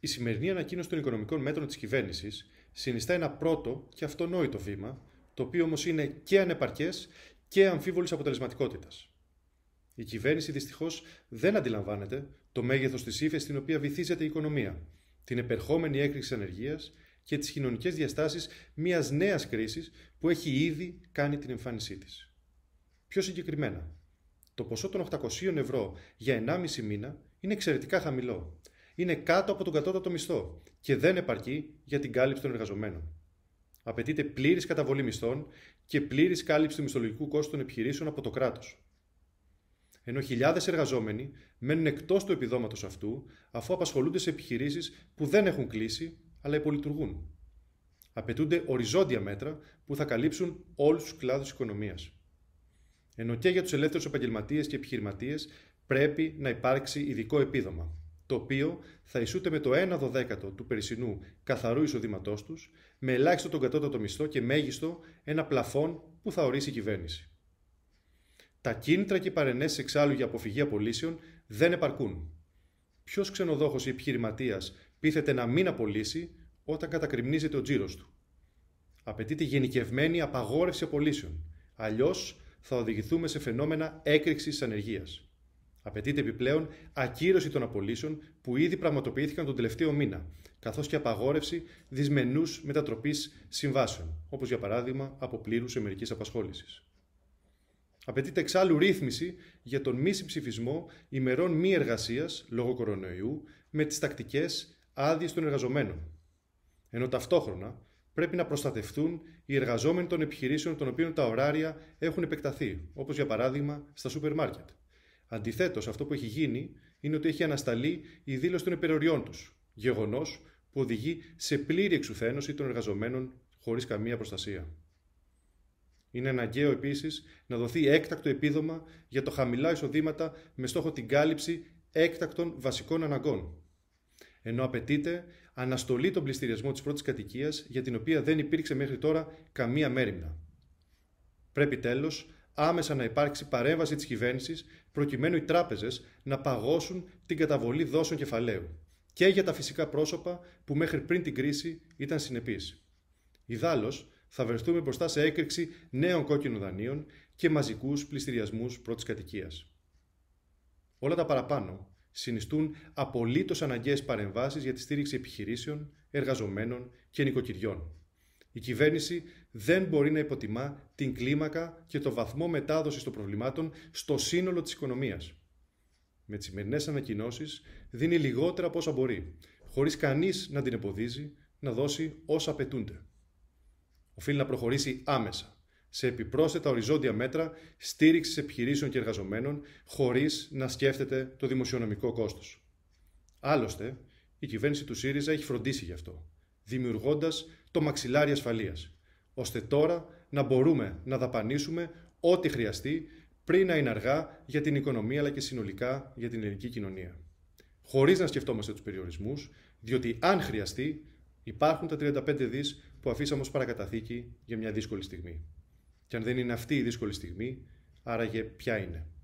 Η σημερινή ανακοίνωση των οικονομικών μέτρων της κυβέρνησης συνιστά ένα πρώτο και αυτονόητο βήμα, το οποίο όμως είναι και ανεπαρκές και αμφίβολης αποτελεσματικότητας. Η κυβέρνηση δυστυχώς δεν αντιλαμβάνεται το μέγεθος της ύφεση στην οποία βυθίζεται η οικονομία, την επερχόμενη έκρηξη ανεργίας και τις κοινωνικές διαστάσεις μιας νέας κρίσης που έχει ήδη κάνει την εμφάνισή της. Πιο συγκεκριμένα, το ποσό των 800 ευρώ για 1,5 μήνα είναι εξαιρετικά χαμηλό είναι κάτω από τον κατώτατο μισθό και δεν επαρκεί για την κάλυψη των εργαζομένων. Απαιτείται πλήρης καταβολή μισθών και πλήρης κάλυψη του μισθολογικού κόστου των επιχειρήσεων από το κράτος. Ενώ χιλιάδες εργαζόμενοι μένουν εκτός του επιδόματος αυτού, αφού απασχολούνται σε επιχειρήσεις που δεν έχουν κλείσει αλλά υπολειτουργούν. Απαιτούνται οριζόντια μέτρα που θα καλύψουν όλους τους κλάδους οικονομίας. Ενώ και για τους ελεύθερους επαγγελματίες και επιχειρηματίες πρέπει να υπάρξει ειδικό επίδομα το οποίο θα ισούται με το 1 δωδέκατο του περσινού καθαρού εισοδήματός τους, με ελάχιστο τον κατώτατο μισθό και μέγιστο ένα πλαφόν που θα ορίσει η κυβέρνηση. Τα κίνητρα και οι παρενέσεις εξάλλου για αποφυγή απολύσεων δεν επαρκούν. Ποιος ξενοδόχος ή επιχειρηματίας πείθεται να μην απολύσει όταν κατακριμνίζεται ο τζίρος του. Απαιτείται γενικευμένη απαγόρευση απολύσεων. Αλλιώς θα οδηγηθούμε σε φαινόμενα έκρηξης ανεργίας. Απαιτείται επιπλέον ακύρωση των απολύσεων που ήδη πραγματοποιήθηκαν τον τελευταίο μήνα, καθώς και απαγόρευση δυσμενούς μετατροπής συμβάσεων, όπως για παράδειγμα από πλήρους μερική απασχόληση. Απαιτείται εξάλλου ρύθμιση για τον μη συμψηφισμό ημερών μη εργασίας λόγω κορονοϊού με τις τακτικές άδειες των εργαζομένων. Ενώ ταυτόχρονα πρέπει να προστατευτούν οι εργαζόμενοι των επιχειρήσεων των οποίων τα ωράρια έχουν επεκταθεί, όπως για παράδειγμα στα σούπερ μάρκετ. Αντιθέτως, αυτό που έχει γίνει είναι ότι έχει ανασταλεί η δήλωση των υπεροριών τους. Γεγονός που οδηγεί σε πλήρη εξουθένωση των εργαζομένων χωρίς καμία προστασία. Είναι αναγκαίο επίσης να δοθεί έκτακτο επίδομα για το χαμηλά εισοδήματα με στόχο την κάλυψη έκτακτων βασικών αναγκών. Ενώ απαιτείται αναστολή των πληστηριασμών της πρώτης κατοικίας για την οποία δεν υπήρξε μέχρι τώρα καμία μέρημνα. Πρέπει τέλος άμεσα να υπάρξει παρέμβαση της κυβέρνησης προκειμένου οι τράπεζες να παγώσουν την καταβολή δόσεων κεφαλαίου και για τα φυσικά πρόσωπα που μέχρι πριν την κρίση ήταν συνεπείς. Ιδάλω, θα βρεθούμε μπροστά σε έκρηξη νέων κόκκινων δανείων και μαζικούς πληστηριασμούς πρώτης κατοικίας. Όλα τα παραπάνω συνιστούν απολύτως αναγκαίες παρεμβάσεις για τη στήριξη επιχειρήσεων, εργαζομένων και νοικοκυριών. Η κυβέρνηση δεν μπορεί να υποτιμά την κλίμακα και το βαθμό μετάδοσης των προβλημάτων στο σύνολο της οικονομίας. Με τις σημερινές ανακοινώσεις δίνει λιγότερα από όσα μπορεί, χωρίς κανείς να την εμποδίζει να δώσει όσα απαιτούνται. Οφείλει να προχωρήσει άμεσα σε επιπρόσθετα οριζόντια μέτρα στήριξης επιχειρήσεων και εργαζομένων, χωρίς να σκέφτεται το δημοσιονομικό κόστος. Άλλωστε, η κυβέρνηση του ΣΥΡΙΖΑ έχει φροντίσει γι' αυτό. Δημιουργώντας το μαξιλάρι ασφαλείας, ώστε τώρα να μπορούμε να δαπανίσουμε ό,τι χρειαστεί πριν να είναι αργά για την οικονομία αλλά και συνολικά για την ελληνική κοινωνία. Χωρίς να σκεφτόμαστε τους περιορισμούς, διότι αν χρειαστεί, υπάρχουν τα 35 δις που αφήσαμε ως παρακαταθήκη για μια δύσκολη στιγμή. Και αν δεν είναι αυτή η δύσκολη στιγμή, άραγε ποια είναι.